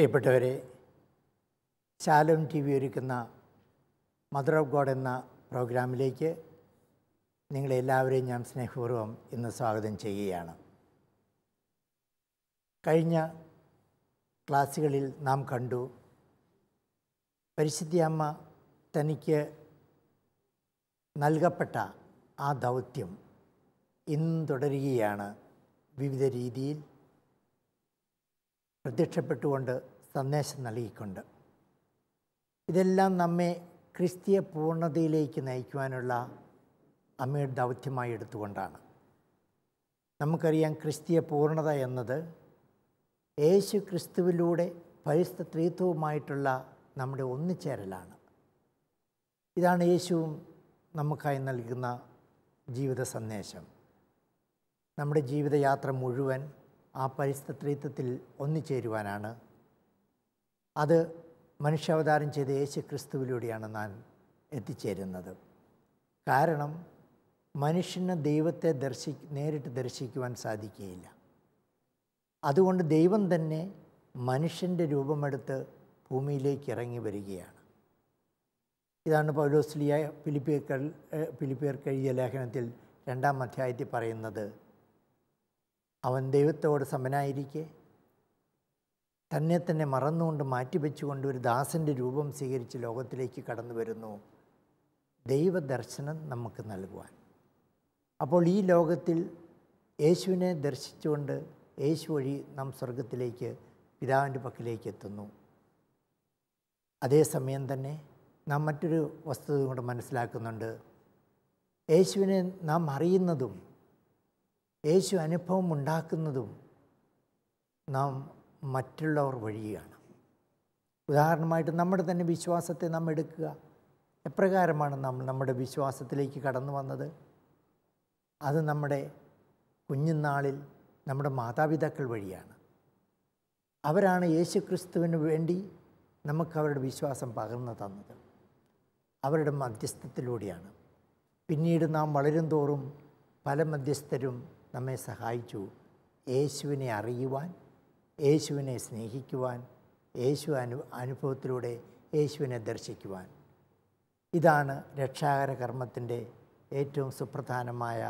പ്രിയപ്പെട്ടവരെ Shalom T V ഒരുക്കുന്ന mother of God എന്ന പ്രോഗ്രാമിലേക്ക് നിങ്ങളെല്ലാവരെയും ഞാൻ സ്നേഹപൂർവ്വം ഇന്ന് സ്വാഗതം ചെയ്യുകയാണ് കഴിഞ്ഞ ക്ലാസ്സുകളിൽ നാം കണ്ടു പരിശുദ്ധിയമ്മ തനിക്ക് നൽകപ്പെട്ട ആ ദൗത്യം ഇന്നും തുടരുകയാണ് വിവിധ രീതിയിൽ പ്രത്യക്ഷപ്പെട്ടുകൊണ്ട് സന്ദേശം നൽകിക്കൊണ്ട് ഇതെല്ലാം നമ്മെ ക്രിസ്തീയ പൂർണ്ണതയിലേക്ക് നയിക്കുവാനുള്ള അമ്മയുടെ ദൗത്യമായി എടുത്തുകൊണ്ടാണ് നമുക്കറിയാം ക്രിസ്തീയ പൂർണ്ണത എന്നത് യേശു ക്രിസ്തുവിലൂടെ പരിസ്ഥ ത്രീത്വവുമായിട്ടുള്ള നമ്മുടെ ഒന്നിച്ചേരലാണ് ഇതാണ് യേശുവും നമുക്കായി നൽകുന്ന ജീവിത സന്ദേശം നമ്മുടെ ജീവിതയാത്ര മുഴുവൻ ആ പരിസ്ഥിതിത്വത്തിൽ ഒന്നിച്ചേരുവാനാണ് അത് മനുഷ്യാവതാരം ചെയ്ത യേശു ക്രിസ്തുവിലൂടെയാണ് നാൻ എത്തിച്ചേരുന്നത് കാരണം മനുഷ്യന് ദൈവത്തെ ദർശി നേരിട്ട് ദർശിക്കുവാൻ സാധിക്കുകയില്ല അതുകൊണ്ട് ദൈവം തന്നെ മനുഷ്യൻ്റെ രൂപമെടുത്ത് ഭൂമിയിലേക്ക് ഇറങ്ങി വരികയാണ് ഇതാണ് പൗലോസ്ലിയ ഫിലിപ്പിയർ ഫിലിപ്പിയർക്ക് എഴുതിയ ലേഖനത്തിൽ രണ്ടാം അധ്യായത്തിൽ പറയുന്നത് അവൻ ദൈവത്തോട് സമനായിരിക്കെ തന്നെ തന്നെ മറന്നുകൊണ്ട് മാറ്റിവെച്ചുകൊണ്ട് ഒരു ദാസൻ്റെ രൂപം സ്വീകരിച്ച് ലോകത്തിലേക്ക് കടന്നു വരുന്നു ദൈവദർശനം നമുക്ക് നൽകുവാൻ അപ്പോൾ ഈ ലോകത്തിൽ യേശുവിനെ ദർശിച്ചുകൊണ്ട് യേശു വഴി നാം സ്വർഗത്തിലേക്ക് പിതാവിൻ്റെ പക്കലേക്ക് എത്തുന്നു അതേസമയം തന്നെ നാം മറ്റൊരു വസ്തുത കൂടെ മനസ്സിലാക്കുന്നുണ്ട് യേശുവിനെ നാം അറിയുന്നതും യേശു അനുഭവം ഉണ്ടാക്കുന്നതും നാം മറ്റുള്ളവർ വഴിയാണ് ഉദാഹരണമായിട്ട് നമ്മുടെ തന്നെ വിശ്വാസത്തെ നാം എടുക്കുക എപ്രകാരമാണ് നമ്മൾ നമ്മുടെ വിശ്വാസത്തിലേക്ക് കടന്നു വന്നത് അത് നമ്മുടെ കുഞ്ഞുനാളിൽ നമ്മുടെ മാതാപിതാക്കൾ വഴിയാണ് അവരാണ് യേശു ക്രിസ്തുവിന് വേണ്ടി നമുക്ക് അവരുടെ വിശ്വാസം പകർന്നു തന്നത് അവരുടെ മധ്യസ്ഥത്തിലൂടെയാണ് പിന്നീട് നാം വളരും തോറും പല മധ്യസ്ഥരും നമ്മെ സഹായിച്ചു യേശുവിനെ അറിയുവാൻ യേശുവിനെ സ്നേഹിക്കുവാൻ യേശു അനു അനുഭവത്തിലൂടെ യേശുവിനെ ദർശിക്കുവാൻ ഇതാണ് രക്ഷാകര കർമ്മത്തിൻ്റെ ഏറ്റവും സുപ്രധാനമായ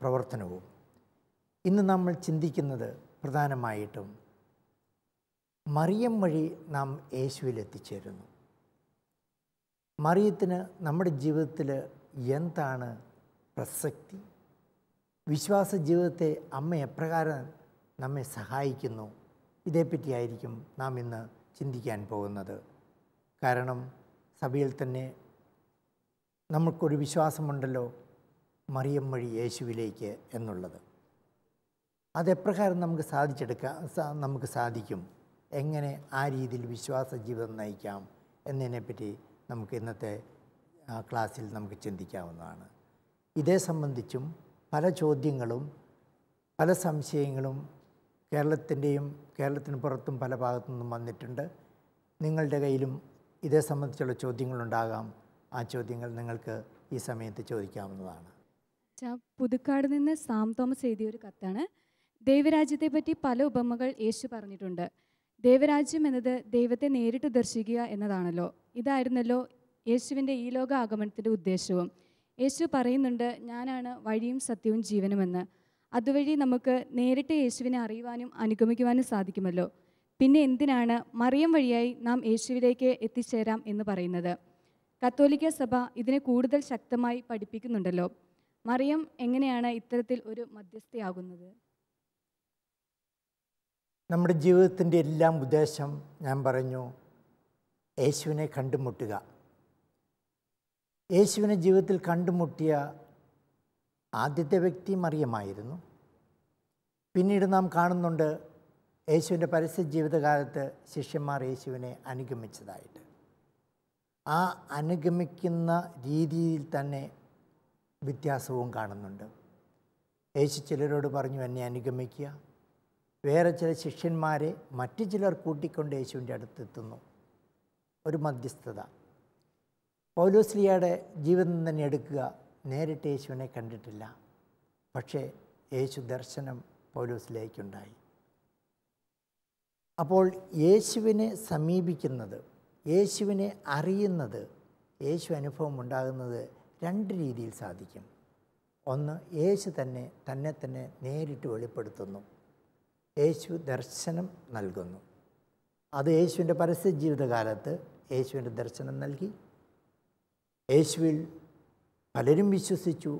പ്രവർത്തനവും ഇന്ന് നമ്മൾ ചിന്തിക്കുന്നത് പ്രധാനമായിട്ടും മറിയം വഴി നാം യേശുവിൽ എത്തിച്ചേരുന്നു മറിയത്തിന് നമ്മുടെ ജീവിതത്തിൽ എന്താണ് പ്രസക്തി വിശ്വാസ ജീവിതത്തെ അമ്മ എപ്രകാരം നമ്മെ സഹായിക്കുന്നു ഇതേപ്പറ്റിയായിരിക്കും നാം ഇന്ന് ചിന്തിക്കാൻ പോകുന്നത് കാരണം സഭയിൽ തന്നെ നമുക്കൊരു വിശ്വാസമുണ്ടല്ലോ മറിയം വഴി യേശുവിലേക്ക് എന്നുള്ളത് അതെപ്രകാരം നമുക്ക് സാധിച്ചെടുക്കാം നമുക്ക് സാധിക്കും എങ്ങനെ ആ രീതിയിൽ വിശ്വാസ ജീവിതം നയിക്കാം എന്നതിനെപ്പറ്റി നമുക്ക് ഇന്നത്തെ ക്ലാസ്സിൽ നമുക്ക് ചിന്തിക്കാവുന്നതാണ് ഇതേ സംബന്ധിച്ചും പല ചോദ്യങ്ങളും പല സംശയങ്ങളും കേരളത്തിൻ്റെയും കേരളത്തിന് പുറത്തും പല ഭാഗത്തു നിന്നും വന്നിട്ടുണ്ട് നിങ്ങളുടെ കയ്യിലും ഇതേ സംബന്ധിച്ചുള്ള ചോദ്യങ്ങളുണ്ടാകാം ആ ചോദ്യങ്ങൾ നിങ്ങൾക്ക് ഈ സമയത്ത് ചോദിക്കാവുന്നതാണ് പുതുക്കാട് നിന്ന് സാം തോമസ് എഴുതിയ ഒരു കത്താണ് ദൈവരാജ്യത്തെ പറ്റി പല ഉപമകൾ യേശു പറഞ്ഞിട്ടുണ്ട് ദൈവരാജ്യം എന്നത് ദൈവത്തെ നേരിട്ട് ദർശിക്കുക എന്നതാണല്ലോ ഇതായിരുന്നല്ലോ യേശുവിൻ്റെ ഈ ലോക ആഗമനത്തിൻ്റെ ഉദ്ദേശവും യേശു പറയുന്നുണ്ട് ഞാനാണ് വഴിയും സത്യവും ജീവനുമെന്ന് അതുവഴി നമുക്ക് നേരിട്ട് യേശുവിനെ അറിയുവാനും അനുഗമിക്കുവാനും സാധിക്കുമല്ലോ പിന്നെ എന്തിനാണ് മറിയം വഴിയായി നാം യേശുവിലേക്ക് എത്തിച്ചേരാം എന്ന് പറയുന്നത് കത്തോലിക്ക സഭ ഇതിനെ കൂടുതൽ ശക്തമായി പഠിപ്പിക്കുന്നുണ്ടല്ലോ മറിയം എങ്ങനെയാണ് ഇത്തരത്തിൽ ഒരു മധ്യസ്ഥയാകുന്നത് നമ്മുടെ ജീവിതത്തിൻ്റെ എല്ലാം ഉദ്ദേശം ഞാൻ പറഞ്ഞു യേശുവിനെ കണ്ടുമുട്ടുക യേശുവിനെ ജീവിതത്തിൽ കണ്ടുമുട്ടിയ ആദ്യത്തെ വ്യക്തി മറിയമായിരുന്നു പിന്നീട് നാം കാണുന്നുണ്ട് യേശുവിൻ്റെ പരസ്യ ജീവിതകാലത്ത് ശിഷ്യന്മാർ യേശുവിനെ അനുഗമിച്ചതായിട്ട് ആ അനുഗമിക്കുന്ന രീതിയിൽ തന്നെ വ്യത്യാസവും കാണുന്നുണ്ട് യേശു ചിലരോട് പറഞ്ഞു എന്നെ അനുഗമിക്കുക വേറെ ചില ശിഷ്യന്മാരെ മറ്റു ചിലർ കൂട്ടിക്കൊണ്ട് യേശുവിൻ്റെ അടുത്തെത്തുന്നു ഒരു മധ്യസ്ഥത പൗലോസ്ലിയയുടെ ജീവിതം തന്നെ എടുക്കുക നേരിട്ട് യേശുവിനെ കണ്ടിട്ടില്ല പക്ഷേ യേശു ദർശനം പൗലോസിലേക്കുണ്ടായി അപ്പോൾ യേശുവിനെ സമീപിക്കുന്നത് യേശുവിനെ അറിയുന്നത് യേശു അനുഭവം ഉണ്ടാകുന്നത് രണ്ട് രീതിയിൽ സാധിക്കും ഒന്ന് യേശു തന്നെ തന്നെ തന്നെ നേരിട്ട് വെളിപ്പെടുത്തുന്നു യേശു ദർശനം നൽകുന്നു അത് യേശുവിൻ്റെ പരസ്യ ജീവിതകാലത്ത് യേശുവിൻ്റെ ദർശനം നൽകി യേശുവിൽ പലരും വിശ്വസിച്ചു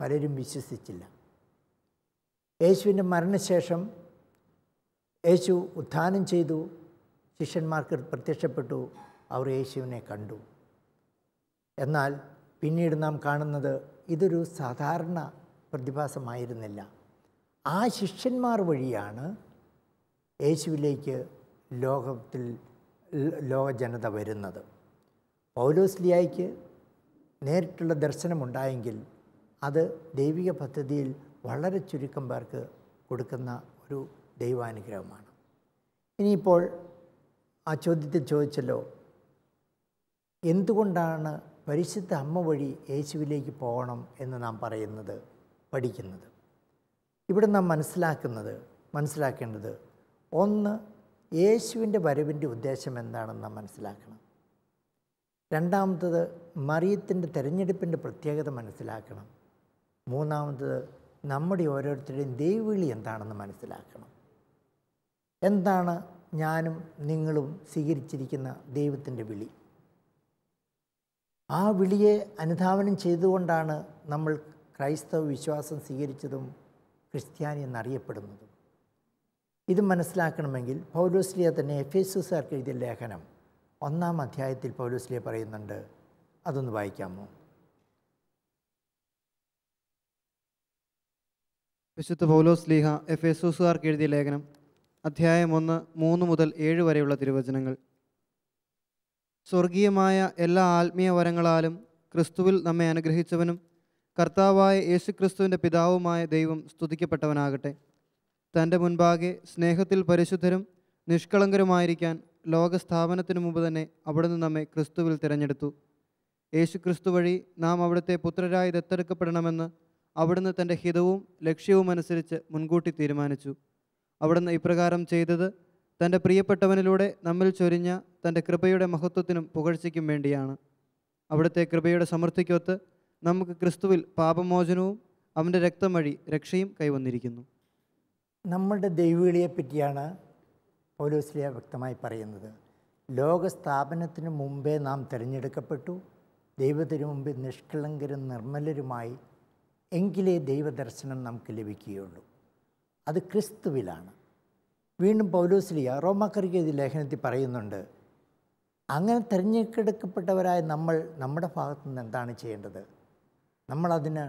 പലരും വിശ്വസിച്ചില്ല യേശുവിൻ്റെ മരണശേഷം യേശു ഉത്ഥാനം ചെയ്തു ശിഷ്യന്മാർക്ക് പ്രത്യക്ഷപ്പെട്ടു അവർ യേശുവിനെ കണ്ടു എന്നാൽ പിന്നീട് നാം കാണുന്നത് ഇതൊരു സാധാരണ പ്രതിഭാസമായിരുന്നില്ല ആ ശിഷ്യന്മാർ വഴിയാണ് യേശുവിലേക്ക് ലോകത്തിൽ ജനത വരുന്നത് പൗലോസ്ലിയായിക്ക് നേരിട്ടുള്ള ദർശനമുണ്ടായെങ്കിൽ അത് ദൈവിക പദ്ധതിയിൽ വളരെ ചുരുക്കം പേർക്ക് കൊടുക്കുന്ന ഒരു ദൈവാനുഗ്രഹമാണ് ഇനിയിപ്പോൾ ആ ചോദ്യത്തിൽ ചോദിച്ചല്ലോ എന്തുകൊണ്ടാണ് പരിശുദ്ധ അമ്മ വഴി യേശുവിലേക്ക് പോകണം എന്ന് നാം പറയുന്നത് പഠിക്കുന്നത് ഇവിടെ നാം മനസ്സിലാക്കുന്നത് മനസ്സിലാക്കേണ്ടത് ഒന്ന് യേശുവിൻ്റെ വരവിൻ്റെ ഉദ്ദേശം എന്താണെന്ന് നാം മനസ്സിലാക്കണം രണ്ടാമത്തത് മറിയത്തിൻ്റെ തിരഞ്ഞെടുപ്പിൻ്റെ പ്രത്യേകത മനസ്സിലാക്കണം മൂന്നാമത്തത് നമ്മുടെ ഓരോരുത്തരുടെയും ദൈവവിളി എന്താണെന്ന് മനസ്സിലാക്കണം എന്താണ് ഞാനും നിങ്ങളും സ്വീകരിച്ചിരിക്കുന്ന ദൈവത്തിൻ്റെ വിളി ആ വിളിയെ അനുധാവനം ചെയ്തുകൊണ്ടാണ് നമ്മൾ ക്രൈസ്തവ വിശ്വാസം സ്വീകരിച്ചതും ക്രിസ്ത്യാനി എന്നറിയപ്പെടുന്നതും ഇത് മനസ്സിലാക്കണമെങ്കിൽ പൗലോസ്ലിയ തന്നെ എഫ് എസുസാർക്ക് എഴുതിയ ലേഖനം ഒന്നാം അധ്യായത്തിൽ പൗലൂസിലെ പറയുന്നുണ്ട് അതൊന്ന് വായിക്കാമോ വിശുദ്ധ പൗലോസ് ലീഹ എഫ് എസുസുകാർക്ക് എഴുതിയ ലേഖനം അധ്യായം ഒന്ന് മൂന്ന് മുതൽ ഏഴ് വരെയുള്ള തിരുവചനങ്ങൾ സ്വർഗീയമായ എല്ലാ ആത്മീയ വരങ്ങളാലും ക്രിസ്തുവിൽ നമ്മെ അനുഗ്രഹിച്ചവനും കർത്താവായ യേശു ക്രിസ്തുവിൻ്റെ പിതാവുമായ ദൈവം സ്തുതിക്കപ്പെട്ടവനാകട്ടെ തൻ്റെ മുൻപാകെ സ്നേഹത്തിൽ പരിശുദ്ധരും നിഷ്കളങ്കരുമായിരിക്കാൻ ലോകസ്ഥാപനത്തിനു മുമ്പ് തന്നെ അവിടുന്ന് നമ്മെ ക്രിസ്തുവിൽ തിരഞ്ഞെടുത്തു യേശു ക്രിസ്തു വഴി നാം അവിടുത്തെ പുത്രരായി ദത്തെടുക്കപ്പെടണമെന്ന് അവിടുന്ന് തൻ്റെ ഹിതവും ലക്ഷ്യവും അനുസരിച്ച് മുൻകൂട്ടി തീരുമാനിച്ചു അവിടുന്ന് ഇപ്രകാരം ചെയ്തത് തൻ്റെ പ്രിയപ്പെട്ടവനിലൂടെ നമ്മിൽ ചൊരിഞ്ഞ തൻ്റെ കൃപയുടെ മഹത്വത്തിനും പുകഴ്ചയ്ക്കും വേണ്ടിയാണ് അവിടുത്തെ കൃപയുടെ സമൃദ്ധിക്കൊത്ത് നമുക്ക് ക്രിസ്തുവിൽ പാപമോചനവും അവൻ്റെ രക്തം വഴി രക്ഷയും കൈവന്നിരിക്കുന്നു നമ്മുടെ പറ്റിയാണ് പൗലോസ്ലിയ വ്യക്തമായി പറയുന്നത് ലോകസ്ഥാപനത്തിന് മുമ്പേ നാം തിരഞ്ഞെടുക്കപ്പെട്ടു ദൈവത്തിന് മുമ്പിൽ നിഷ്കളങ്കരും നിർമ്മലരുമായി എങ്കിലേ ദൈവദർശനം നമുക്ക് ലഭിക്കുകയുള്ളൂ അത് ക്രിസ്തുവിലാണ് വീണ്ടും പൗലോസ്ലിയ റോമാക്കറിക്ക് ഇത് ലേഖനത്തിൽ പറയുന്നുണ്ട് അങ്ങനെ തിരഞ്ഞെടുക്കപ്പെട്ടവരായ നമ്മൾ നമ്മുടെ ഭാഗത്തു നിന്ന് എന്താണ് ചെയ്യേണ്ടത് നമ്മളതിന്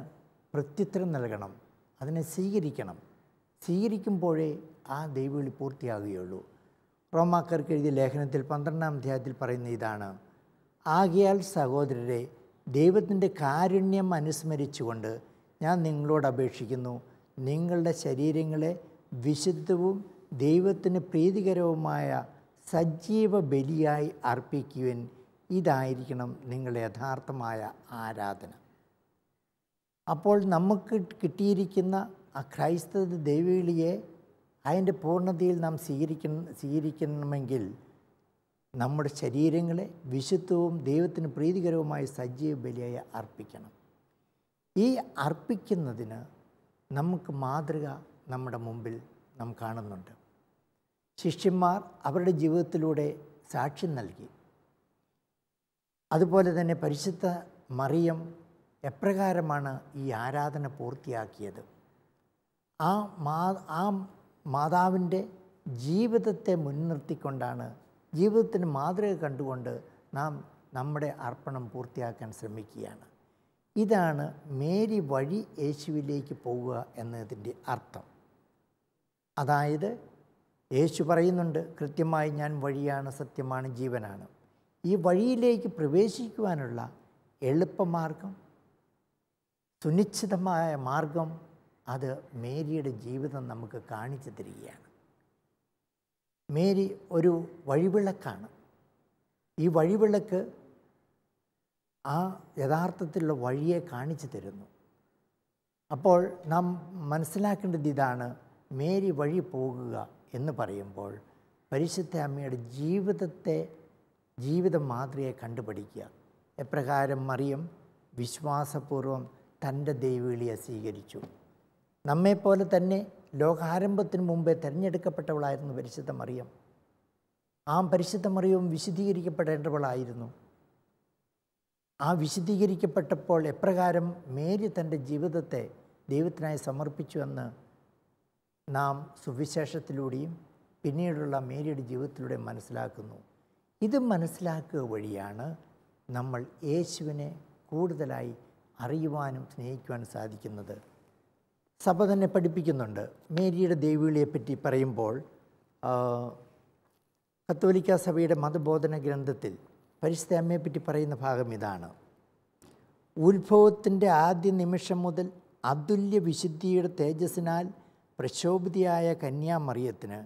പ്രത്യുത്തരം നൽകണം അതിനെ സ്വീകരിക്കണം സ്വീകരിക്കുമ്പോഴേ ആ ദൈവവിളി പൂർത്തിയാകുകയുള്ളൂ റോമാക്കർക്ക് എഴുതിയ ലേഖനത്തിൽ പന്ത്രണ്ടാം അധ്യായത്തിൽ പറയുന്ന ഇതാണ് ആകിയാൽ സഹോദരരെ ദൈവത്തിൻ്റെ കാരുണ്യം അനുസ്മരിച്ചുകൊണ്ട് ഞാൻ നിങ്ങളോട് അപേക്ഷിക്കുന്നു നിങ്ങളുടെ ശരീരങ്ങളെ വിശുദ്ധവും ദൈവത്തിന് പ്രീതികരവുമായ സജീവ ബലിയായി അർപ്പിക്കുവൻ ഇതായിരിക്കണം നിങ്ങളുടെ യഥാർത്ഥമായ ആരാധന അപ്പോൾ നമുക്ക് കിട്ടിയിരിക്കുന്ന ആ ക്രൈസ്തവ ദൈവവിളിയെ അതിൻ്റെ പൂർണ്ണതയിൽ നാം സ്വീകരിക്ക സ്വീകരിക്കണമെങ്കിൽ നമ്മുടെ ശരീരങ്ങളെ വിശുദ്ധവും ദൈവത്തിന് പ്രീതികരവുമായ സജീവ ബലിയായി അർപ്പിക്കണം ഈ അർപ്പിക്കുന്നതിന് നമുക്ക് മാതൃക നമ്മുടെ മുമ്പിൽ നാം കാണുന്നുണ്ട് ശിഷ്യന്മാർ അവരുടെ ജീവിതത്തിലൂടെ സാക്ഷ്യം നൽകി അതുപോലെ തന്നെ പരിശുദ്ധ മറിയം എപ്രകാരമാണ് ഈ ആരാധന പൂർത്തിയാക്കിയത് ആ മാ ആ മാതാവിൻ്റെ ജീവിതത്തെ മുൻനിർത്തിക്കൊണ്ടാണ് ജീവിതത്തിന് മാതൃക കണ്ടുകൊണ്ട് നാം നമ്മുടെ അർപ്പണം പൂർത്തിയാക്കാൻ ശ്രമിക്കുകയാണ് ഇതാണ് മേരി വഴി യേശുവിലേക്ക് പോവുക എന്നതിൻ്റെ അർത്ഥം അതായത് യേശു പറയുന്നുണ്ട് കൃത്യമായി ഞാൻ വഴിയാണ് സത്യമാണ് ജീവനാണ് ഈ വഴിയിലേക്ക് പ്രവേശിക്കുവാനുള്ള എളുപ്പമാർഗം സുനിശ്ചിതമായ മാർഗം അത് മേരിയുടെ ജീവിതം നമുക്ക് കാണിച്ചു തരികയാണ് മേരി ഒരു വഴിവിളക്കാണ് ഈ വഴിവിളക്ക് ആ യഥാർത്ഥത്തിലുള്ള വഴിയെ കാണിച്ചു തരുന്നു അപ്പോൾ നാം മനസ്സിലാക്കേണ്ടത് ഇതാണ് മേരി വഴി പോകുക എന്ന് പറയുമ്പോൾ പരിശുദ്ധ അമ്മയുടെ ജീവിതത്തെ ജീവിതം മാതൃയെ കണ്ടുപഠിക്കുക എപ്രകാരം മറിയം വിശ്വാസപൂർവം തൻ്റെ ദൈവവിളിയെ സ്വീകരിച്ചു നമ്മെപ്പോലെ തന്നെ ലോകാരംഭത്തിന് മുമ്പേ തിരഞ്ഞെടുക്കപ്പെട്ടവളായിരുന്നു പരിശുദ്ധ മറിയം ആ പരിശുദ്ധ മറിയവും വിശദീകരിക്കപ്പെടേണ്ടവളായിരുന്നു ആ വിശദീകരിക്കപ്പെട്ടപ്പോൾ എപ്രകാരം മേരി തൻ്റെ ജീവിതത്തെ ദൈവത്തിനായി സമർപ്പിച്ചുവെന്ന് നാം സുവിശേഷത്തിലൂടെയും പിന്നീടുള്ള മേരിയുടെ ജീവിതത്തിലൂടെയും മനസ്സിലാക്കുന്നു ഇത് മനസ്സിലാക്കുക വഴിയാണ് നമ്മൾ യേശുവിനെ കൂടുതലായി അറിയുവാനും സ്നേഹിക്കുവാനും സാധിക്കുന്നത് സഭ തന്നെ പഠിപ്പിക്കുന്നുണ്ട് മേരിയുടെ ദേവിളിയെപ്പറ്റി പറയുമ്പോൾ കത്തോലിക്ക സഭയുടെ മതബോധന ഗ്രന്ഥത്തിൽ പരിശുദ്ധ അമ്മയെപ്പറ്റി പറയുന്ന ഭാഗം ഇതാണ് ഉത്ഭവത്തിൻ്റെ ആദ്യ നിമിഷം മുതൽ അതുല്യ വിശുദ്ധിയുടെ തേജസ്സിനാൽ പ്രക്ഷോഭിതയായ കന്യാമറിയത്തിന്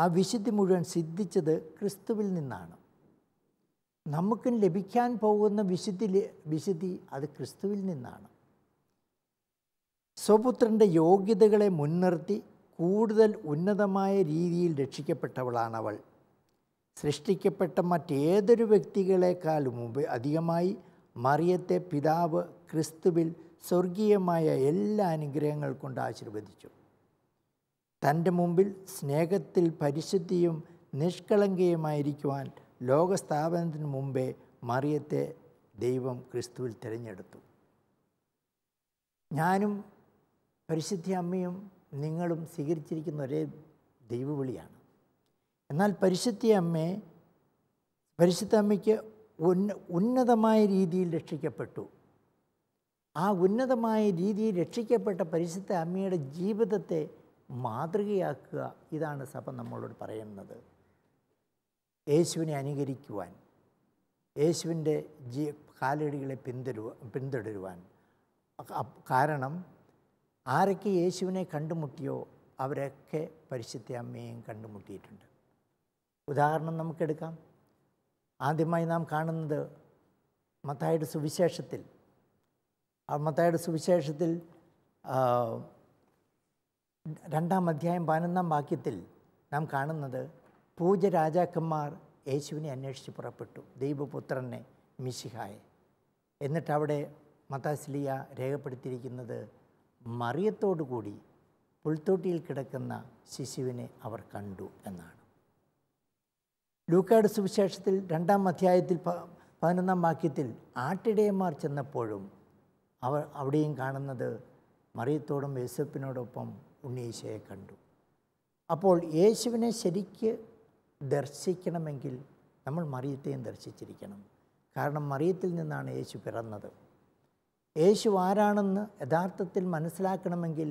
ആ വിശുദ്ധി മുഴുവൻ സിദ്ധിച്ചത് ക്രിസ്തുവിൽ നിന്നാണ് നമുക്കും ലഭിക്കാൻ പോകുന്ന വിശുദ്ധി വിശുദ്ധി അത് ക്രിസ്തുവിൽ നിന്നാണ് സ്വപുത്രൻ്റെ യോഗ്യതകളെ മുൻനിർത്തി കൂടുതൽ ഉന്നതമായ രീതിയിൽ രക്ഷിക്കപ്പെട്ടവളാണവൾ സൃഷ്ടിക്കപ്പെട്ട മറ്റേതൊരു വ്യക്തികളെക്കാളും മുമ്പ് അധികമായി മറിയത്തെ പിതാവ് ക്രിസ്തുവിൽ സ്വർഗീയമായ എല്ലാ അനുഗ്രഹങ്ങൾ കൊണ്ട് ആശീർവദിച്ചു തൻ്റെ മുമ്പിൽ സ്നേഹത്തിൽ പരിശുദ്ധിയും നിഷ്കളങ്കയുമായിരിക്കുവാൻ ലോകസ്ഥാപനത്തിന് മുമ്പേ മറിയത്തെ ദൈവം ക്രിസ്തുവിൽ തിരഞ്ഞെടുത്തു ഞാനും പരിശുദ്ധ അമ്മയും നിങ്ങളും സ്വീകരിച്ചിരിക്കുന്ന ഒരേ ദൈവവിളിയാണ് എന്നാൽ പരിശുദ്ധ അമ്മയെ പരിശുദ്ധ അമ്മയ്ക്ക് ഉന്നതമായ രീതിയിൽ രക്ഷിക്കപ്പെട്ടു ആ ഉന്നതമായ രീതിയിൽ രക്ഷിക്കപ്പെട്ട പരിശുദ്ധ അമ്മയുടെ ജീവിതത്തെ മാതൃകയാക്കുക ഇതാണ് സഭ നമ്മളോട് പറയുന്നത് യേശുവിനെ അനുകരിക്കുവാൻ യേശുവിൻ്റെ ജീ കാലടികളെ പിന്തുടരുവാൻ കാരണം ആരൊക്കെ യേശുവിനെ കണ്ടുമുട്ടിയോ അവരൊക്കെ പരിശുദ്ധ അമ്മയെയും കണ്ടുമുട്ടിയിട്ടുണ്ട് ഉദാഹരണം നമുക്കെടുക്കാം ആദ്യമായി നാം കാണുന്നത് മത്തായുടെ സുവിശേഷത്തിൽ മത്തായുടെ സുവിശേഷത്തിൽ രണ്ടാം അധ്യായം പതിനൊന്നാം വാക്യത്തിൽ നാം കാണുന്നത് പൂജ രാജാക്കന്മാർ യേശുവിനെ അന്വേഷിച്ച് പുറപ്പെട്ടു ദൈവപുത്രനെ മിശിഹായെ എന്നിട്ടവിടെ മത്താസ്ലിയ രേഖപ്പെടുത്തിയിരിക്കുന്നത് കൂടി പുൽത്തൊട്ടിയിൽ കിടക്കുന്ന ശിശുവിനെ അവർ കണ്ടു എന്നാണ് ലൂക്കാട് സുവിശേഷത്തിൽ രണ്ടാം അധ്യായത്തിൽ പതിനൊന്നാം വാക്യത്തിൽ ആട്ടിടയന്മാർ ചെന്നപ്പോഴും അവർ അവിടെയും കാണുന്നത് മറിയത്തോടും യേശുപ്പിനോടൊപ്പം ഉണ്ണീശയെ കണ്ടു അപ്പോൾ യേശുവിനെ ശരിക്ക് ദർശിക്കണമെങ്കിൽ നമ്മൾ മറിയത്തെയും ദർശിച്ചിരിക്കണം കാരണം മറിയത്തിൽ നിന്നാണ് യേശു പിറന്നത് യേശു ആരാണെന്ന് യഥാർത്ഥത്തിൽ മനസ്സിലാക്കണമെങ്കിൽ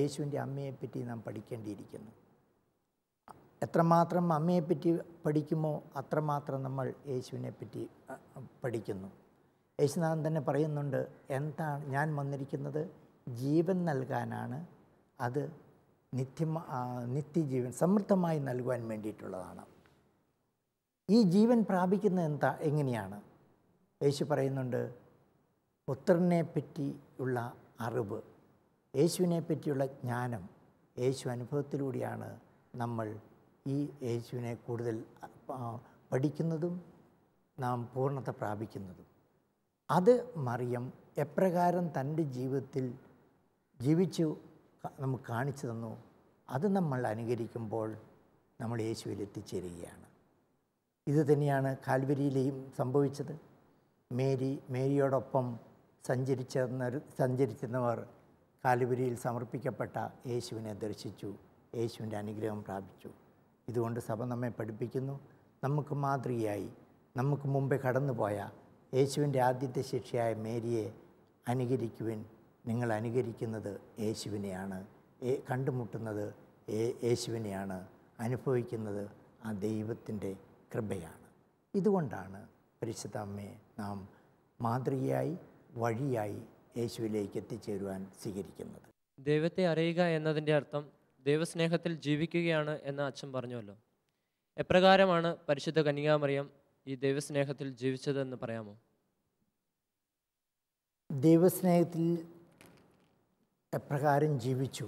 യേശുവിൻ്റെ അമ്മയെപ്പറ്റി നാം പഠിക്കേണ്ടിയിരിക്കുന്നു എത്രമാത്രം അമ്മയെപ്പറ്റി പഠിക്കുമോ അത്രമാത്രം നമ്മൾ യേശുവിനെ പറ്റി പഠിക്കുന്നു യേശുനാഥൻ തന്നെ പറയുന്നുണ്ട് എന്താണ് ഞാൻ വന്നിരിക്കുന്നത് ജീവൻ നൽകാനാണ് അത് നിത്യ നിത്യജീവൻ സമൃദ്ധമായി നൽകുവാൻ വേണ്ടിയിട്ടുള്ളതാണ് ഈ ജീവൻ പ്രാപിക്കുന്നത് എന്താ എങ്ങനെയാണ് യേശു പറയുന്നുണ്ട് പുത്രനെ പറ്റിയുള്ള അറിവ് യേശുവിനെ പറ്റിയുള്ള ജ്ഞാനം യേശു അനുഭവത്തിലൂടെയാണ് നമ്മൾ ഈ യേശുവിനെ കൂടുതൽ പഠിക്കുന്നതും നാം പൂർണ്ണത പ്രാപിക്കുന്നതും അത് മറിയം എപ്രകാരം തൻ്റെ ജീവിതത്തിൽ ജീവിച്ചു നമുക്ക് കാണിച്ചു തന്നു അത് നമ്മൾ അനുകരിക്കുമ്പോൾ നമ്മൾ യേശുവിൽ എത്തിച്ചേരുകയാണ് ഇത് തന്നെയാണ് കാൽവരിയിലെയും സംഭവിച്ചത് മേരി മേരിയോടൊപ്പം സഞ്ചരിച്ചെന്ന സഞ്ചരിച്ചിരുന്നവർ കാലുപുരിയിൽ സമർപ്പിക്കപ്പെട്ട യേശുവിനെ ദർശിച്ചു യേശുവിൻ്റെ അനുഗ്രഹം പ്രാപിച്ചു ഇതുകൊണ്ട് സഭ നമ്മെ പഠിപ്പിക്കുന്നു നമുക്ക് മാതൃകയായി നമുക്ക് മുമ്പേ കടന്നുപോയ യേശുവിൻ്റെ ആദ്യത്തെ ശിക്ഷയായ മേരിയെ അനുകരിക്കുവിൻ നിങ്ങൾ അനുകരിക്കുന്നത് യേശുവിനെയാണ് കണ്ടുമുട്ടുന്നത് യേശുവിനെയാണ് അനുഭവിക്കുന്നത് ആ ദൈവത്തിൻ്റെ കൃപയാണ് ഇതുകൊണ്ടാണ് പരിശുദ്ധ അമ്മയെ നാം മാതൃകയായി വഴിയായി യേശുവിലേക്ക് എത്തിച്ചേരുവാൻ സ്വീകരിക്കുന്നത് ദൈവത്തെ അറിയുക എന്നതിൻ്റെ അർത്ഥം ദൈവസ്നേഹത്തിൽ ജീവിക്കുകയാണ് എന്ന് അച്ഛൻ പറഞ്ഞുവല്ലോ എപ്രകാരമാണ് പരിശുദ്ധ കന്യകാമറിയം ഈ ദൈവസ്നേഹത്തിൽ ജീവിച്ചതെന്ന് പറയാമോ ദൈവസ്നേഹത്തിൽ എപ്രകാരം ജീവിച്ചു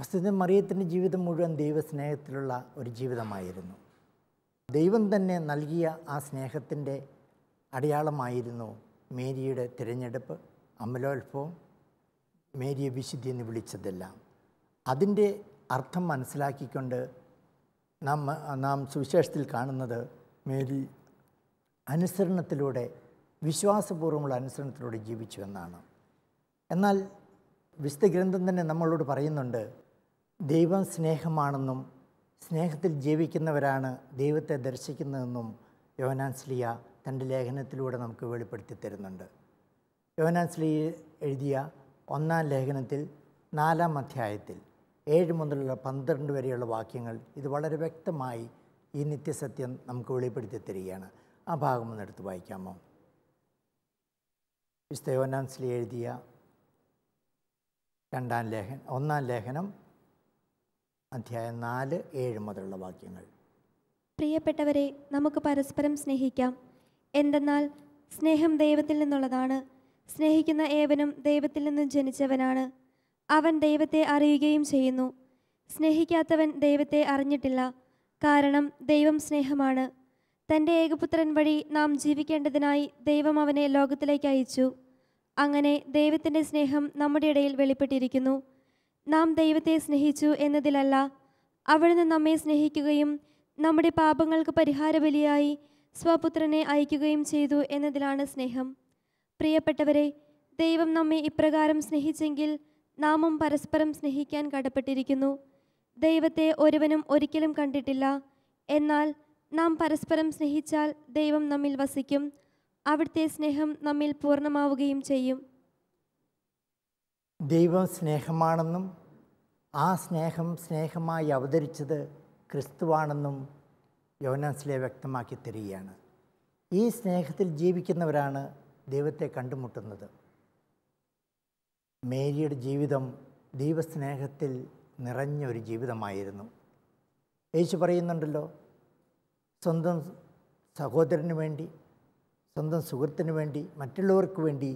വസ്തുത മറിയത്തിൻ്റെ ജീവിതം മുഴുവൻ ദൈവസ്നേഹത്തിലുള്ള ഒരു ജീവിതമായിരുന്നു ദൈവം തന്നെ നൽകിയ ആ സ്നേഹത്തിൻ്റെ അടയാളമായിരുന്നു മേരിയുടെ തിരഞ്ഞെടുപ്പ് അമലോത്ഭവം മേരിയെ വിശുദ്ധി എന്ന് വിളിച്ചതെല്ലാം അതിൻ്റെ അർത്ഥം മനസ്സിലാക്കിക്കൊണ്ട് നാം നാം സുവിശേഷത്തിൽ കാണുന്നത് മേരി അനുസരണത്തിലൂടെ വിശ്വാസപൂർവ്വമുള്ള അനുസരണത്തിലൂടെ ജീവിച്ചു എന്നാണ് എന്നാൽ വിശുദ്ധ ഗ്രന്ഥം തന്നെ നമ്മളോട് പറയുന്നുണ്ട് ദൈവം സ്നേഹമാണെന്നും സ്നേഹത്തിൽ ജീവിക്കുന്നവരാണ് ദൈവത്തെ ദർശിക്കുന്നതെന്നും യോനാൻസ്ലിയ തൻ്റെ ലേഖനത്തിലൂടെ നമുക്ക് വെളിപ്പെടുത്തി തരുന്നുണ്ട് യോനാസ്ലി എഴുതിയ ഒന്നാം ലേഖനത്തിൽ നാലാം അധ്യായത്തിൽ ഏഴ് മുതലുള്ള പന്ത്രണ്ട് വരെയുള്ള വാക്യങ്ങൾ ഇത് വളരെ വ്യക്തമായി ഈ നിത്യസത്യം നമുക്ക് വെളിപ്പെടുത്തി തരികയാണ് ആ ഭാഗം എടുത്ത് വായിക്കാമോ വിശുദ്ധ യോനാൻസ്ലി എഴുതിയ രണ്ടാം ലേഖ ഒന്നാം ലേഖനം അധ്യായം നാല് ഏഴ് മുതലുള്ള വാക്യങ്ങൾ പ്രിയപ്പെട്ടവരെ നമുക്ക് പരസ്പരം സ്നേഹിക്കാം എന്തെന്നാൽ സ്നേഹം ദൈവത്തിൽ നിന്നുള്ളതാണ് സ്നേഹിക്കുന്ന ഏവനും ദൈവത്തിൽ നിന്നും ജനിച്ചവനാണ് അവൻ ദൈവത്തെ അറിയുകയും ചെയ്യുന്നു സ്നേഹിക്കാത്തവൻ ദൈവത്തെ അറിഞ്ഞിട്ടില്ല കാരണം ദൈവം സ്നേഹമാണ് തൻ്റെ ഏകപുത്രൻ വഴി നാം ജീവിക്കേണ്ടതിനായി ദൈവം അവനെ ലോകത്തിലേക്ക് അയച്ചു അങ്ങനെ ദൈവത്തിൻ്റെ സ്നേഹം നമ്മുടെ ഇടയിൽ വെളിപ്പെട്ടിരിക്കുന്നു നാം ദൈവത്തെ സ്നേഹിച്ചു എന്നതിലല്ല അവിടുന്ന് നമ്മെ സ്നേഹിക്കുകയും നമ്മുടെ പാപങ്ങൾക്ക് പരിഹാരബലിയായി സ്വപുത്രനെ അയക്കുകയും ചെയ്തു എന്നതിലാണ് സ്നേഹം പ്രിയപ്പെട്ടവരെ ദൈവം നമ്മെ ഇപ്രകാരം സ്നേഹിച്ചെങ്കിൽ നാമും പരസ്പരം സ്നേഹിക്കാൻ കടപ്പെട്ടിരിക്കുന്നു ദൈവത്തെ ഒരുവനും ഒരിക്കലും കണ്ടിട്ടില്ല എന്നാൽ നാം പരസ്പരം സ്നേഹിച്ചാൽ ദൈവം നമ്മിൽ വസിക്കും അവിടുത്തെ സ്നേഹം നമ്മിൽ പൂർണ്ണമാവുകയും ചെയ്യും ദൈവം സ്നേഹമാണെന്നും ആ സ്നേഹം സ്നേഹമായി അവതരിച്ചത് ക്രിസ്തുവാണെന്നും യോനാസിലെ വ്യക്തമാക്കി തരികയാണ് ഈ സ്നേഹത്തിൽ ജീവിക്കുന്നവരാണ് ദൈവത്തെ കണ്ടുമുട്ടുന്നത് മേരിയുടെ ജീവിതം ദൈവസ്നേഹത്തിൽ നിറഞ്ഞൊരു ജീവിതമായിരുന്നു യേശു പറയുന്നുണ്ടല്ലോ സ്വന്തം സഹോദരന് വേണ്ടി സ്വന്തം സുഹൃത്തിന് വേണ്ടി മറ്റുള്ളവർക്ക് വേണ്ടി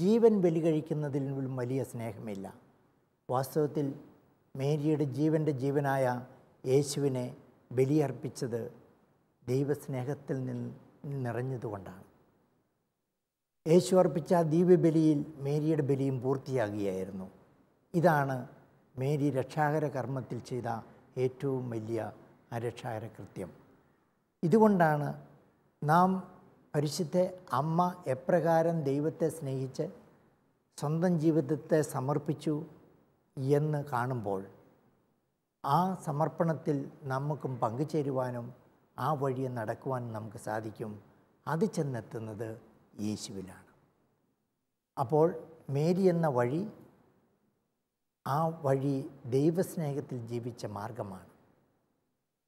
ജീവൻ ബലി കഴിക്കുന്നതിലും വലിയ സ്നേഹമില്ല വാസ്തവത്തിൽ മേരിയുടെ ജീവൻ്റെ ജീവനായ യേശുവിനെ ബലിയർപ്പിച്ചത് ദൈവസ്നേഹത്തിൽ നിന്ന് നിറഞ്ഞതുകൊണ്ടാണ് യേശു അർപ്പിച്ച ദീപബലിയിൽ മേരിയുടെ ബലിയും പൂർത്തിയാകുകയായിരുന്നു ഇതാണ് മേരി രക്ഷാകര കർമ്മത്തിൽ ചെയ്ത ഏറ്റവും വലിയ അരക്ഷാകര കൃത്യം ഇതുകൊണ്ടാണ് നാം പരിശുദ്ധ അമ്മ എപ്രകാരം ദൈവത്തെ സ്നേഹിച്ച് സ്വന്തം ജീവിതത്തെ സമർപ്പിച്ചു എന്ന് കാണുമ്പോൾ ആ സമർപ്പണത്തിൽ നമുക്കും പങ്കുചേരുവാനും ആ വഴി നടക്കുവാൻ നമുക്ക് സാധിക്കും അത് ചെന്നെത്തുന്നത് യേശുവിലാണ് അപ്പോൾ മേരി എന്ന വഴി ആ വഴി ദൈവസ്നേഹത്തിൽ ജീവിച്ച മാർഗമാണ്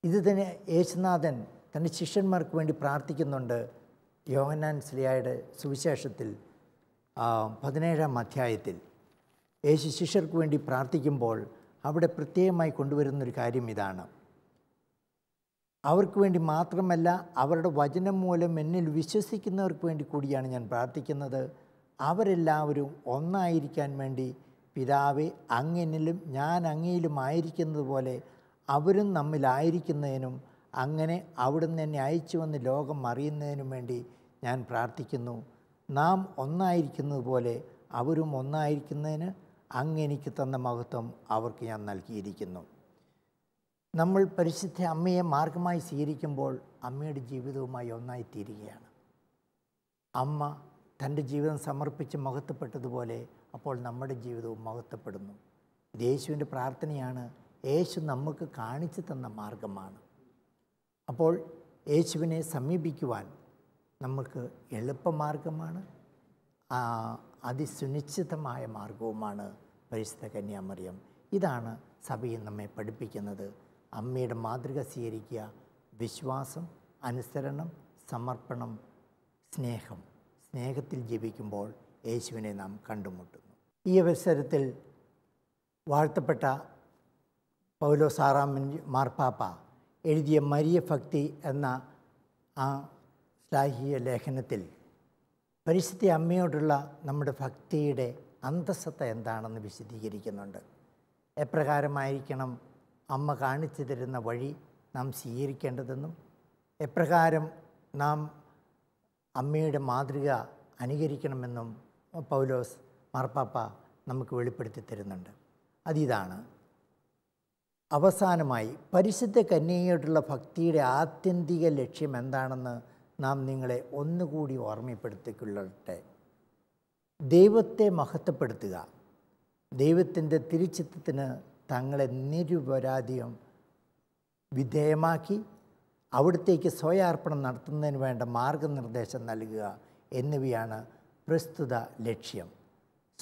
ഇത് തന്നെ യേശുനാഥൻ തൻ്റെ ശിഷ്യന്മാർക്ക് വേണ്ടി പ്രാർത്ഥിക്കുന്നുണ്ട് യോഹനാൻ സ്ലിയായുടെ സുവിശേഷത്തിൽ പതിനേഴാം അധ്യായത്തിൽ യേശു ശിഷ്യർക്ക് വേണ്ടി പ്രാർത്ഥിക്കുമ്പോൾ അവിടെ പ്രത്യേകമായി കൊണ്ടുവരുന്നൊരു കാര്യം ഇതാണ് അവർക്ക് വേണ്ടി മാത്രമല്ല അവരുടെ വചനം മൂലം എന്നിൽ വിശ്വസിക്കുന്നവർക്ക് വേണ്ടി കൂടിയാണ് ഞാൻ പ്രാർത്ഥിക്കുന്നത് അവരെല്ലാവരും ഒന്നായിരിക്കാൻ വേണ്ടി പിതാവെ അങ്ങനിലും ഞാൻ അങ്ങയിലും ആയിരിക്കുന്നത് പോലെ അവരും നമ്മിലായിരിക്കുന്നതിനും അങ്ങനെ അവിടുന്ന് എന്നെ അയച്ചു വന്ന് ലോകം അറിയുന്നതിനും വേണ്ടി ഞാൻ പ്രാർത്ഥിക്കുന്നു നാം ഒന്നായിരിക്കുന്നത് പോലെ അവരും ഒന്നായിരിക്കുന്നതിന് അങ്ങനിക്ക് തന്ന മഹത്വം അവർക്ക് ഞാൻ നൽകിയിരിക്കുന്നു നമ്മൾ പരിശുദ്ധ അമ്മയെ മാർഗമായി സ്വീകരിക്കുമ്പോൾ അമ്മയുടെ ജീവിതവുമായി ഒന്നായിത്തീരുകയാണ് അമ്മ തൻ്റെ ജീവിതം സമർപ്പിച്ച് മഹത്വപ്പെട്ടതുപോലെ അപ്പോൾ നമ്മുടെ ജീവിതവും മഹത്വപ്പെടുന്നു യേശുവിൻ്റെ പ്രാർത്ഥനയാണ് യേശു നമുക്ക് കാണിച്ചു തന്ന മാർഗമാണ് അപ്പോൾ യേശുവിനെ സമീപിക്കുവാൻ നമുക്ക് എളുപ്പമാർഗമാണ് അതിസുനിശ്ചിതമായ മാർഗവുമാണ് പരിശുദ്ധ കന്യാമറിയം ഇതാണ് സഭയിൽ നമ്മെ പഠിപ്പിക്കുന്നത് അമ്മയുടെ മാതൃക സ്വീകരിക്കുക വിശ്വാസം അനുസരണം സമർപ്പണം സ്നേഹം സ്നേഹത്തിൽ ജീവിക്കുമ്പോൾ യേശുവിനെ നാം കണ്ടുമുട്ടുന്നു ഈ അവസരത്തിൽ വാഴ്ത്തപ്പെട്ട പൗലോ സാറാമൻ മാർപ്പാപ്പ എഴുതിയ മരിയ ഭക്തി എന്ന ആ ശ്ലാഹീയ ലേഖനത്തിൽ പരിശുദ്ധ അമ്മയോടുള്ള നമ്മുടെ ഭക്തിയുടെ അന്തസ്സത്ത എന്താണെന്ന് വിശദീകരിക്കുന്നുണ്ട് എപ്രകാരമായിരിക്കണം അമ്മ കാണിച്ചു തരുന്ന വഴി നാം സ്വീകരിക്കേണ്ടതെന്നും എപ്രകാരം നാം അമ്മയുടെ മാതൃക അനുകരിക്കണമെന്നും പൗലോസ് മാർപ്പാപ്പ നമുക്ക് വെളിപ്പെടുത്തി തരുന്നുണ്ട് അതിതാണ് അവസാനമായി പരിശുദ്ധ കന്യകയോടുള്ള ഭക്തിയുടെ ആത്യന്തിക ലക്ഷ്യം എന്താണെന്ന് നാം നിങ്ങളെ ഒന്നുകൂടി ഓർമ്മപ്പെടുത്തിക്കൊള്ളട്ടെ ദൈവത്തെ മഹത്വപ്പെടുത്തുക ദൈവത്തിൻ്റെ തിരുച്ചിത്തത്തിന് തങ്ങളെ നിരുപരാധികം വിധേയമാക്കി അവിടത്തേക്ക് സ്വയാർപ്പണം നടത്തുന്നതിന് വേണ്ട മാർഗനിർദ്ദേശം നൽകുക എന്നിവയാണ് പ്രസ്തുത ലക്ഷ്യം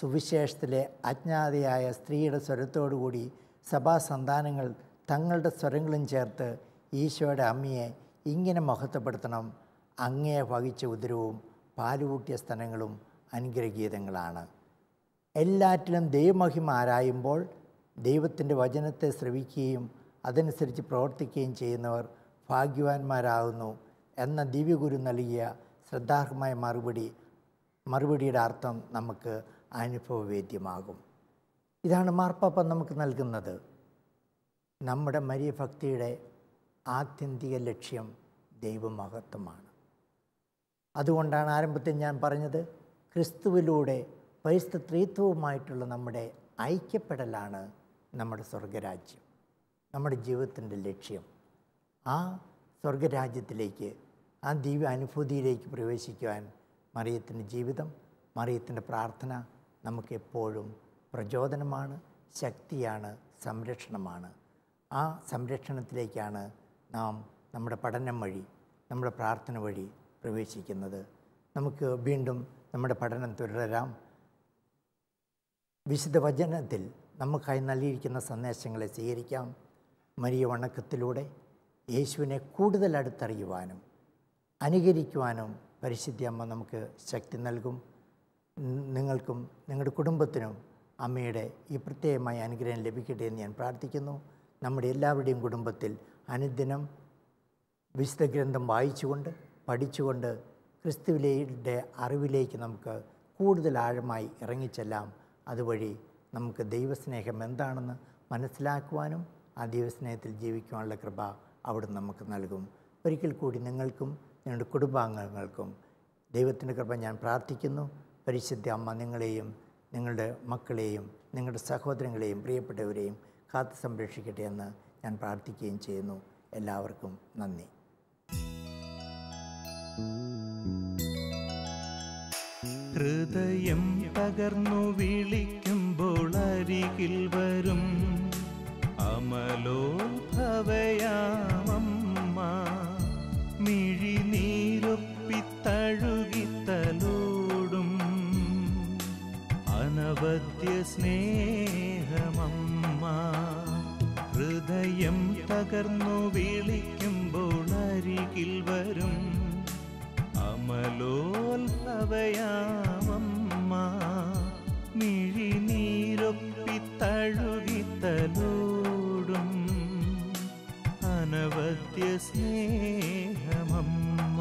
സുവിശേഷത്തിലെ അജ്ഞാതയായ സ്ത്രീയുടെ സ്വരത്തോടുകൂടി സഭാസന്താനങ്ങൾ തങ്ങളുടെ സ്വരങ്ങളും ചേർത്ത് ഈശോയുടെ അമ്മയെ ഇങ്ങനെ മഹത്വപ്പെടുത്തണം അങ്ങേ വഹിച്ച ഉദരവും പാലുകൂട്ടിയ സ്ഥലങ്ങളും അനുഗ്രഹീതങ്ങളാണ് എല്ലാറ്റിലും ദൈവമഹിമാരായുമ്പോൾ ദൈവത്തിൻ്റെ വചനത്തെ ശ്രവിക്കുകയും അതനുസരിച്ച് പ്രവർത്തിക്കുകയും ചെയ്യുന്നവർ ഭാഗ്യവാന്മാരാകുന്നു എന്ന ദിവ്യഗുരു നൽകിയ ശ്രദ്ധാർഹമായ മറുപടി മറുപടിയുടെ അർത്ഥം നമുക്ക് അനുഭവവേദ്യമാകും ഇതാണ് മാർപ്പാപ്പ നമുക്ക് നൽകുന്നത് നമ്മുടെ ഭക്തിയുടെ ആത്യന്തിക ലക്ഷ്യം ദൈവമഹത്വമാണ് അതുകൊണ്ടാണ് ആരംഭത്തിൽ ഞാൻ പറഞ്ഞത് ക്രിസ്തുവിലൂടെ പരിസ്ഥിത്രീത്വവുമായിട്ടുള്ള നമ്മുടെ ഐക്യപ്പെടലാണ് നമ്മുടെ സ്വർഗരാജ്യം നമ്മുടെ ജീവിതത്തിൻ്റെ ലക്ഷ്യം ആ സ്വർഗരാജ്യത്തിലേക്ക് ആ ദിവ്യ അനുഭൂതിയിലേക്ക് പ്രവേശിക്കുവാൻ മറിയത്തിൻ്റെ ജീവിതം മറിയത്തിൻ്റെ പ്രാർത്ഥന നമുക്കെപ്പോഴും പ്രചോദനമാണ് ശക്തിയാണ് സംരക്ഷണമാണ് ആ സംരക്ഷണത്തിലേക്കാണ് നാം നമ്മുടെ പഠനം വഴി നമ്മുടെ പ്രാർത്ഥന വഴി പ്രവേശിക്കുന്നത് നമുക്ക് വീണ്ടും നമ്മുടെ പഠനം തുടരാം വിശുദ്ധ വചനത്തിൽ നമുക്കായി നൽകിയിരിക്കുന്ന സന്ദേശങ്ങളെ സ്വീകരിക്കാം മരിയ വണക്കത്തിലൂടെ യേശുവിനെ കൂടുതൽ അടുത്തറിയുവാനും അനുകരിക്കുവാനും പരിശുദ്ധി അമ്മ നമുക്ക് ശക്തി നൽകും നിങ്ങൾക്കും നിങ്ങളുടെ കുടുംബത്തിനും അമ്മയുടെ ഈ പ്രത്യേകമായ അനുഗ്രഹം ലഭിക്കട്ടെ എന്ന് ഞാൻ പ്രാർത്ഥിക്കുന്നു നമ്മുടെ എല്ലാവരുടെയും കുടുംബത്തിൽ അനുദിനം വിശുദ്ധ ഗ്രന്ഥം വായിച്ചുകൊണ്ട് പഠിച്ചുകൊണ്ട് ക്രിസ്തുവിലെ അറിവിലേക്ക് നമുക്ക് കൂടുതൽ ആഴമായി ഇറങ്ങിച്ചെല്ലാം അതുവഴി നമുക്ക് ദൈവസ്നേഹം എന്താണെന്ന് മനസ്സിലാക്കുവാനും ആ ദൈവസ്നേഹത്തിൽ ജീവിക്കുവാനുള്ള കൃപ അവിടുന്ന് നമുക്ക് നൽകും ഒരിക്കൽ കൂടി നിങ്ങൾക്കും നിങ്ങളുടെ കുടുംബാംഗങ്ങൾക്കും ദൈവത്തിൻ്റെ കൃപ ഞാൻ പ്രാർത്ഥിക്കുന്നു പരിശുദ്ധ അമ്മ നിങ്ങളെയും നിങ്ങളുടെ മക്കളെയും നിങ്ങളുടെ സഹോദരങ്ങളെയും പ്രിയപ്പെട്ടവരെയും കാത്തു സംരക്ഷിക്കട്ടെ എന്ന് ഞാൻ പ്രാർത്ഥിക്കുകയും ചെയ്യുന്നു എല്ലാവർക്കും നന്ദി ഹൃദയം പകർന്നു വിളിക്ക വിളിക്കുമ്പോൾ അരികിൽ വരും അമലോഭവയാമമ്മ മിഴി നീരൊപ്പിത്തഴുകിത്തലോടും അനവദ്യ സ്നേഹമമ്മ ഹൃദയം തകർന്നു വിളിക്കുമ്പോൾ അരികിൽ വരും അമലോത്ഭവയാമമ്മ മിഴി നീരൊപ്പി തഴുകിത്തലൂടും അനവദ്യ സ്നേഹമമ്മ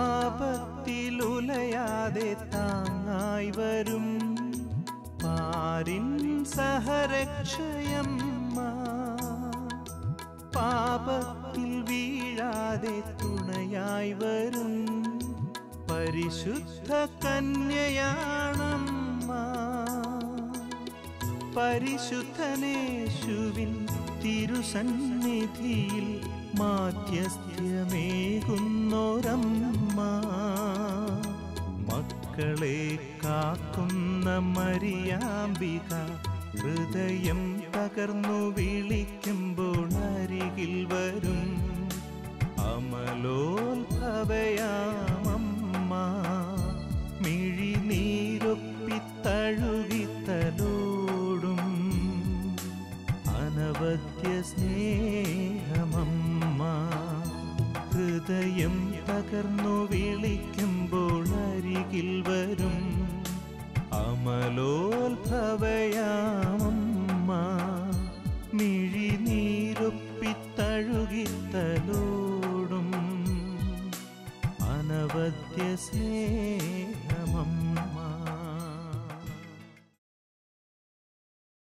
ആപത്തിലുലയാതെ താങ്ങായി വരും പാരിൻ സഹരക്ഷയം പരിശുദ്ധ കന്യയാണമ്മ പരിശുദ്ധനേശുവിൻ തിരുസന്നിധിയിൽ മാധ്യസ്ഥ്യമേകുന്നോരമ്മ മക്കളെ കാക്കുന്ന മരിയാംബിക ഹൃദയം തകർന്നു വിളിക്കുമ്പോൾ അരികിൽ വരും അമലോത്ഭവയാ മിഴി നീരൊപ്പിത്തഴുകിത്തലോടും അനവധ്യ സ്നേഹമമ്മ ഹൃദയം തകർന്നു വിളിക്കുമ്പോൾ അരികിൽ വരും അമലോത്ഭവയാമമ്മ മിഴി सावत्य से